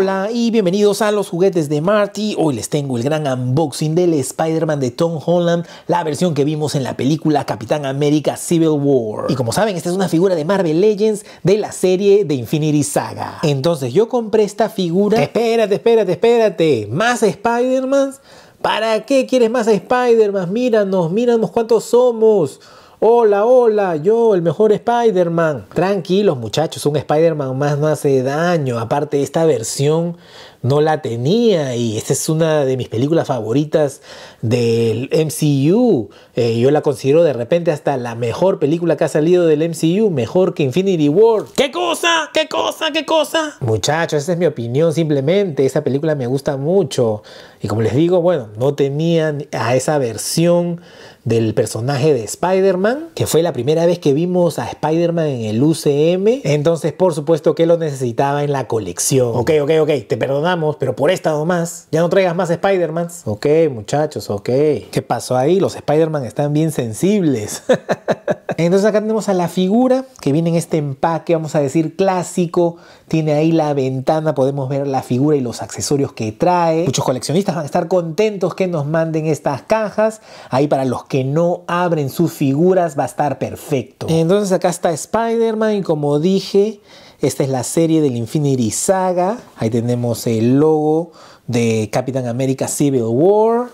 Hola y bienvenidos a los juguetes de Marty. Hoy les tengo el gran unboxing del Spider-Man de Tom Holland, la versión que vimos en la película Capitán América Civil War. Y como saben, esta es una figura de Marvel Legends de la serie de Infinity Saga. Entonces yo compré esta figura. Espérate, espérate, espérate. ¿Más Spider-Man? ¿Para qué quieres más Spider-Man? Míranos, míranos cuántos somos. Hola, hola, yo, el mejor Spider-Man. Tranquilos muchachos, un Spider-Man más no hace daño. Aparte, esta versión no la tenía y esta es una de mis películas favoritas del MCU. Eh, yo la considero de repente hasta la mejor película que ha salido del MCU, mejor que Infinity War. ¿Qué cosa? ¿Qué cosa? ¿Qué cosa? Muchachos, esa es mi opinión simplemente. Esa película me gusta mucho. Y como les digo, bueno, no tenían a esa versión del personaje de Spider-Man, que fue la primera vez que vimos a Spider-Man en el UCM. Entonces, por supuesto que lo necesitaba en la colección. Ok, ok, ok, te perdonamos, pero por esta nomás, ya no traigas más Spider-Mans. Ok, muchachos, ok. ¿Qué pasó ahí? Los Spider-Man están bien sensibles. Entonces acá tenemos a la figura que viene en este empaque, vamos a decir clásico. Tiene ahí la ventana, podemos ver la figura y los accesorios que trae. Muchos coleccionistas van a estar contentos que nos manden estas cajas. Ahí para los que no abren sus figuras va a estar perfecto. Entonces acá está Spider-Man y como dije, esta es la serie del Infinity Saga. Ahí tenemos el logo de Capitán America Civil War.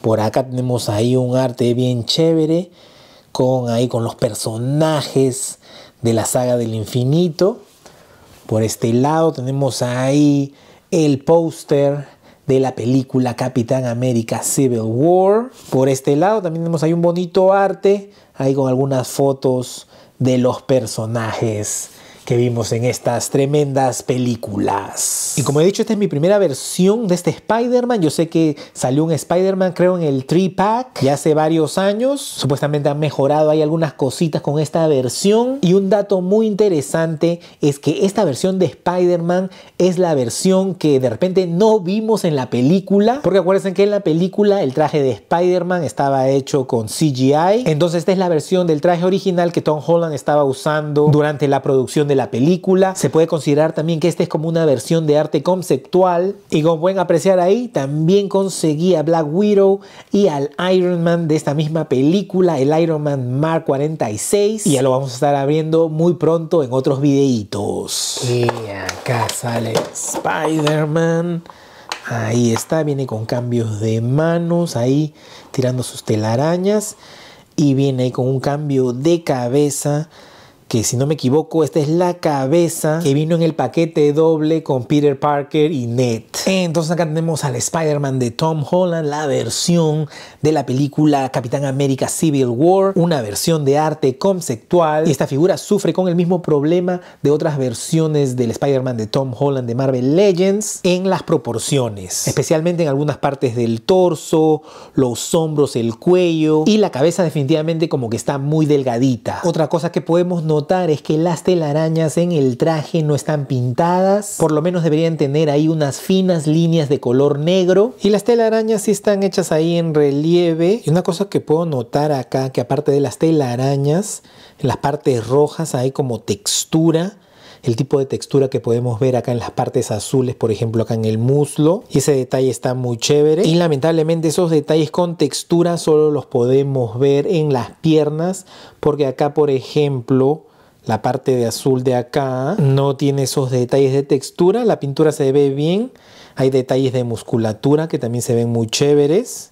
Por acá tenemos ahí un arte bien chévere con, ahí, con los personajes de la saga del infinito. Por este lado tenemos ahí el póster de la película Capitán América Civil War. Por este lado también tenemos ahí un bonito arte, ahí con algunas fotos de los personajes que vimos en estas tremendas películas. Y como he dicho, esta es mi primera versión de este Spider-Man. Yo sé que salió un Spider-Man, creo, en el 3-pack ya hace varios años. Supuestamente han mejorado, hay algunas cositas con esta versión. Y un dato muy interesante es que esta versión de Spider-Man es la versión que de repente no vimos en la película. Porque acuérdense que en la película el traje de Spider-Man estaba hecho con CGI. Entonces esta es la versión del traje original que Tom Holland estaba usando durante la producción de la película. Se puede considerar también que esta es como una versión de arte conceptual. Y como pueden apreciar ahí, también conseguí a Black Widow y al Iron Man de esta misma película, el Iron Man Mark 46. Y ya lo vamos a estar abriendo muy pronto en otros videitos. Y acá sale Spider-Man. Ahí está, viene con cambios de manos, ahí tirando sus telarañas. Y viene con un cambio de cabeza que si no me equivoco, esta es la cabeza que vino en el paquete doble con Peter Parker y Ned. Entonces acá tenemos al Spider-Man de Tom Holland, la versión de la película Capitán América Civil War, una versión de arte conceptual. Y esta figura sufre con el mismo problema de otras versiones del Spider-Man de Tom Holland de Marvel Legends en las proporciones, especialmente en algunas partes del torso, los hombros, el cuello y la cabeza definitivamente como que está muy delgadita. Otra cosa que podemos notar es que las telarañas en el traje no están pintadas, por lo menos deberían tener ahí unas finas líneas de color negro y las telarañas sí están hechas ahí en relieve. Y una cosa que puedo notar acá, que aparte de las telarañas, en las partes rojas hay como textura el tipo de textura que podemos ver acá en las partes azules, por ejemplo acá en el muslo. Y ese detalle está muy chévere. Y lamentablemente esos detalles con textura solo los podemos ver en las piernas porque acá por ejemplo la parte de azul de acá no tiene esos detalles de textura. La pintura se ve bien. Hay detalles de musculatura que también se ven muy chéveres.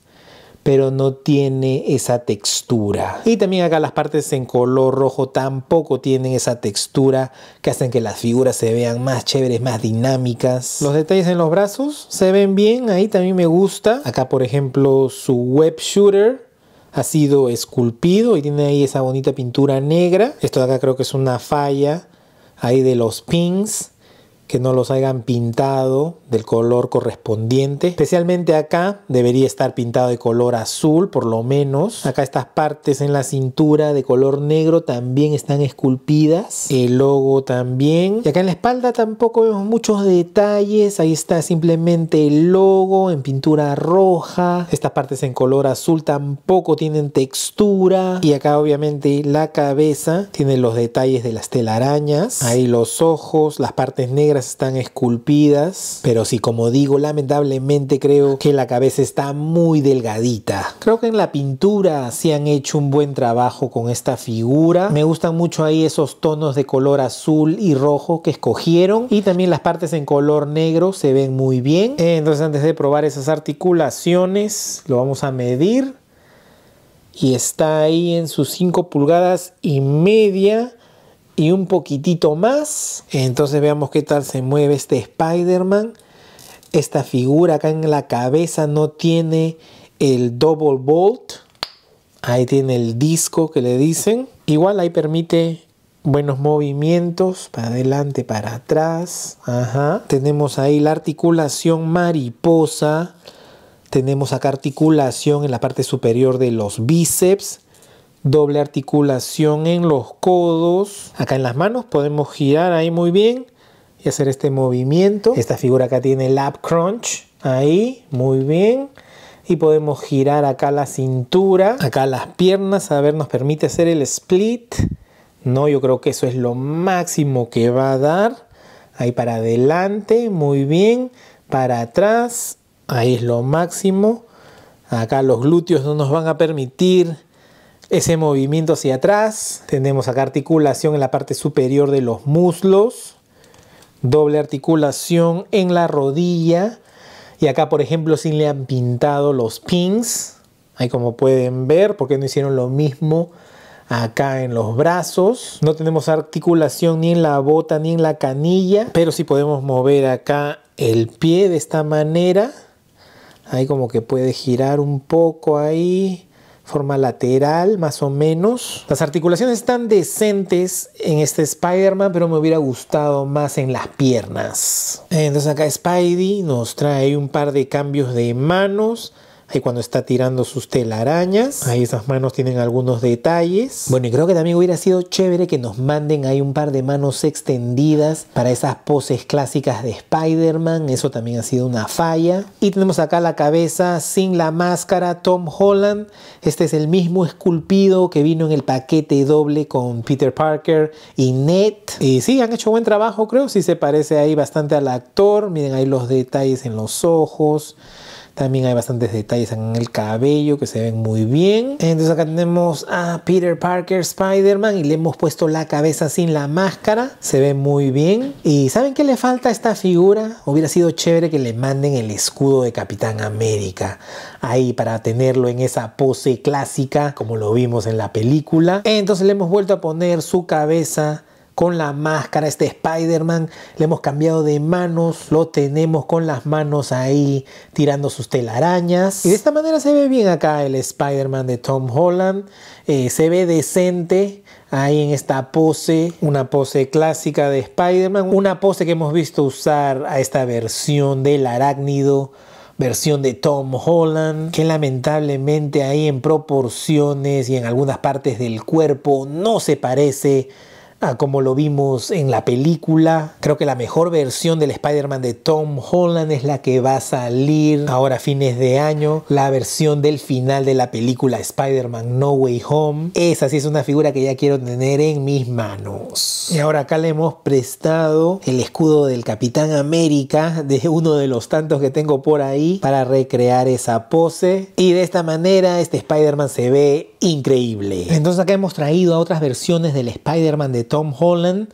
Pero no tiene esa textura. Y también acá las partes en color rojo tampoco tienen esa textura que hacen que las figuras se vean más chéveres, más dinámicas. Los detalles en los brazos se ven bien. Ahí también me gusta. Acá por ejemplo su web shooter ha sido esculpido y tiene ahí esa bonita pintura negra. Esto de acá creo que es una falla ahí de los pins que no los hayan pintado del color correspondiente. Especialmente acá debería estar pintado de color azul, por lo menos. Acá estas partes en la cintura de color negro también están esculpidas. El logo también. Y acá en la espalda tampoco vemos muchos detalles. Ahí está simplemente el logo en pintura roja. Estas partes en color azul tampoco tienen textura. Y acá obviamente la cabeza tiene los detalles de las telarañas. Ahí los ojos, las partes negras están esculpidas, pero si como digo, lamentablemente creo que la cabeza está muy delgadita. Creo que en la pintura se han hecho un buen trabajo con esta figura. Me gustan mucho ahí esos tonos de color azul y rojo que escogieron y también las partes en color negro se ven muy bien. Eh, entonces antes de probar esas articulaciones, lo vamos a medir y está ahí en sus 5 pulgadas y media y un poquitito más. Entonces veamos qué tal se mueve este Spider-Man. Esta figura acá en la cabeza no tiene el double bolt. Ahí tiene el disco que le dicen. Igual ahí permite buenos movimientos para adelante, para atrás. Tenemos ahí la articulación mariposa. Tenemos acá articulación en la parte superior de los bíceps doble articulación en los codos. Acá en las manos podemos girar ahí muy bien y hacer este movimiento. Esta figura acá tiene el ab crunch, ahí, muy bien. Y podemos girar acá la cintura, acá las piernas, a ver, nos permite hacer el split. No, yo creo que eso es lo máximo que va a dar. Ahí para adelante, muy bien. Para atrás, ahí es lo máximo. Acá los glúteos no nos van a permitir ese movimiento hacia atrás. Tenemos acá articulación en la parte superior de los muslos, doble articulación en la rodilla. Y acá, por ejemplo, sí le han pintado los pins. Ahí como pueden ver, porque no hicieron lo mismo acá en los brazos. No tenemos articulación ni en la bota ni en la canilla, pero sí podemos mover acá el pie de esta manera. Ahí como que puede girar un poco ahí forma lateral, más o menos. Las articulaciones están decentes en este Spider-Man, pero me hubiera gustado más en las piernas. Entonces acá Spidey nos trae un par de cambios de manos. Ahí cuando está tirando sus telarañas. Ahí esas manos tienen algunos detalles. Bueno, y creo que también hubiera sido chévere que nos manden ahí un par de manos extendidas para esas poses clásicas de Spider-Man. Eso también ha sido una falla. Y tenemos acá la cabeza sin la máscara, Tom Holland. Este es el mismo esculpido que vino en el paquete doble con Peter Parker y Ned. Y sí, han hecho buen trabajo, creo. Sí se parece ahí bastante al actor. Miren ahí los detalles en los ojos. También hay bastantes detalles en el cabello que se ven muy bien. Entonces acá tenemos a Peter Parker, Spider-Man y le hemos puesto la cabeza sin la máscara. Se ve muy bien. ¿Y saben qué le falta a esta figura? Hubiera sido chévere que le manden el escudo de Capitán América. Ahí para tenerlo en esa pose clásica como lo vimos en la película. Entonces le hemos vuelto a poner su cabeza con la máscara. Este Spider-Man le hemos cambiado de manos, lo tenemos con las manos ahí tirando sus telarañas. Y de esta manera se ve bien acá el Spider-Man de Tom Holland. Eh, se ve decente ahí en esta pose, una pose clásica de Spider-Man, una pose que hemos visto usar a esta versión del arácnido versión de Tom Holland, que lamentablemente ahí en proporciones y en algunas partes del cuerpo no se parece Ah, como lo vimos en la película. Creo que la mejor versión del Spider-Man de Tom Holland es la que va a salir ahora a fines de año. La versión del final de la película Spider-Man No Way Home. Esa sí es una figura que ya quiero tener en mis manos. Y ahora acá le hemos prestado el escudo del Capitán América de uno de los tantos que tengo por ahí para recrear esa pose. Y de esta manera este Spider-Man se ve increíble. Entonces acá hemos traído a otras versiones del Spider-Man de Tom Holland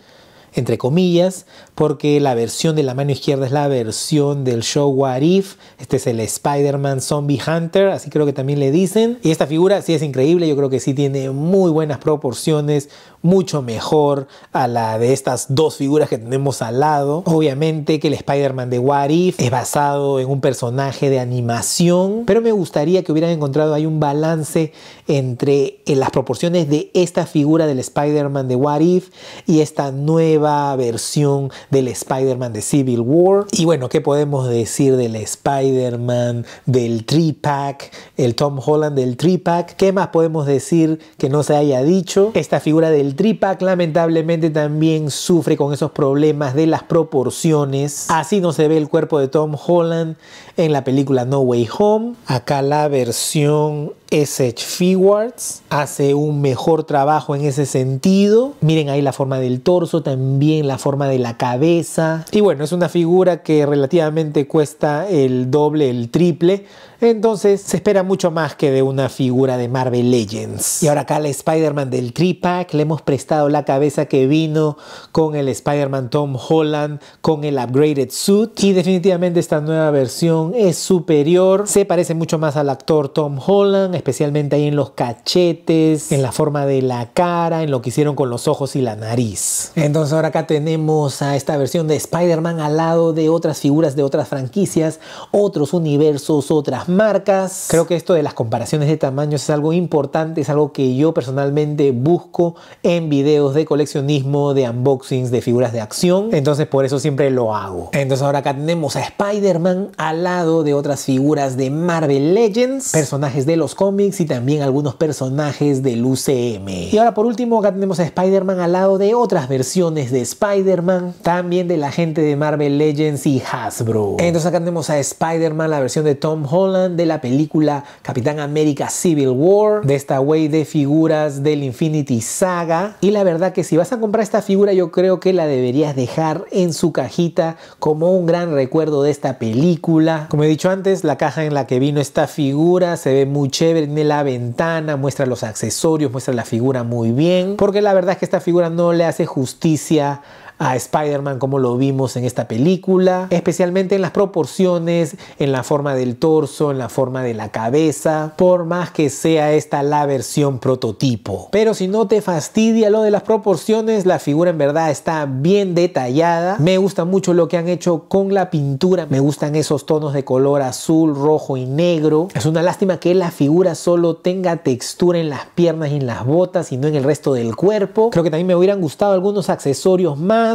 entre comillas, porque la versión de la mano izquierda es la versión del show What If. Este es el Spider-Man Zombie Hunter, así creo que también le dicen. Y esta figura sí es increíble, yo creo que sí tiene muy buenas proporciones, mucho mejor a la de estas dos figuras que tenemos al lado. Obviamente que el Spider-Man de What If es basado en un personaje de animación, pero me gustaría que hubieran encontrado ahí un balance entre eh, las proporciones de esta figura del Spider-Man de What If y esta nueva versión del Spider-Man de Civil War. Y bueno, ¿qué podemos decir del Spider-Man del Tripack, pack el Tom Holland del Tripack? pack ¿Qué más podemos decir que no se haya dicho? Esta figura del Tri pack lamentablemente también sufre con esos problemas de las proporciones. Así no se ve el cuerpo de Tom Holland en la película No Way Home. Acá la versión SH Figuarts hace un mejor trabajo en ese sentido. Miren ahí la forma del torso, también la forma de la cabeza. Y bueno, es una figura que relativamente cuesta el doble, el triple entonces se espera mucho más que de una figura de Marvel Legends. Y ahora acá al Spider-Man del Tripack le hemos prestado la cabeza que vino con el Spider-Man Tom Holland, con el upgraded suit. Y definitivamente esta nueva versión es superior. Se parece mucho más al actor Tom Holland, especialmente ahí en los cachetes, en la forma de la cara, en lo que hicieron con los ojos y la nariz. Entonces ahora acá tenemos a esta versión de Spider-Man al lado de otras figuras de otras franquicias, otros universos, otras marcas. Creo que esto de las comparaciones de tamaños es algo importante, es algo que yo personalmente busco en videos de coleccionismo, de unboxings, de figuras de acción. Entonces por eso siempre lo hago. Entonces ahora acá tenemos a Spider-Man al lado de otras figuras de Marvel Legends, personajes de los cómics y también algunos personajes del UCM. Y ahora por último acá tenemos a Spider-Man al lado de otras versiones de Spider-Man, también de la gente de Marvel Legends y Hasbro. Entonces acá tenemos a Spider-Man, la versión de Tom Holland de la película Capitán América Civil War, de esta wey de figuras del Infinity Saga. Y la verdad que si vas a comprar esta figura yo creo que la deberías dejar en su cajita como un gran recuerdo de esta película. Como he dicho antes, la caja en la que vino esta figura se ve muy chévere, en la ventana, muestra los accesorios, muestra la figura muy bien, porque la verdad es que esta figura no le hace justicia a Spider-Man como lo vimos en esta película, especialmente en las proporciones, en la forma del torso, en la forma de la cabeza, por más que sea esta la versión prototipo. Pero si no te fastidia lo de las proporciones, la figura en verdad está bien detallada. Me gusta mucho lo que han hecho con la pintura, me gustan esos tonos de color azul, rojo y negro. Es una lástima que la figura solo tenga textura en las piernas y en las botas y no en el resto del cuerpo. Creo que también me hubieran gustado algunos accesorios más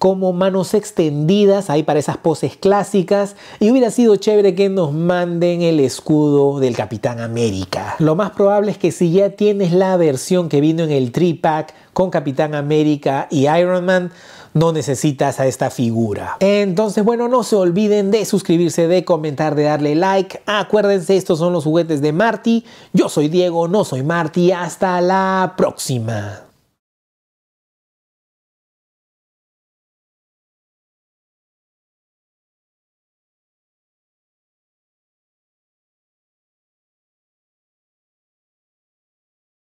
como manos extendidas ahí para esas poses clásicas y hubiera sido chévere que nos manden el escudo del Capitán América. Lo más probable es que si ya tienes la versión que vino en el 3-pack con Capitán América y Iron Man, no necesitas a esta figura. Entonces, bueno, no se olviden de suscribirse, de comentar, de darle like. Acuérdense, estos son los juguetes de Marty. Yo soy Diego, no soy Marty. Hasta la próxima.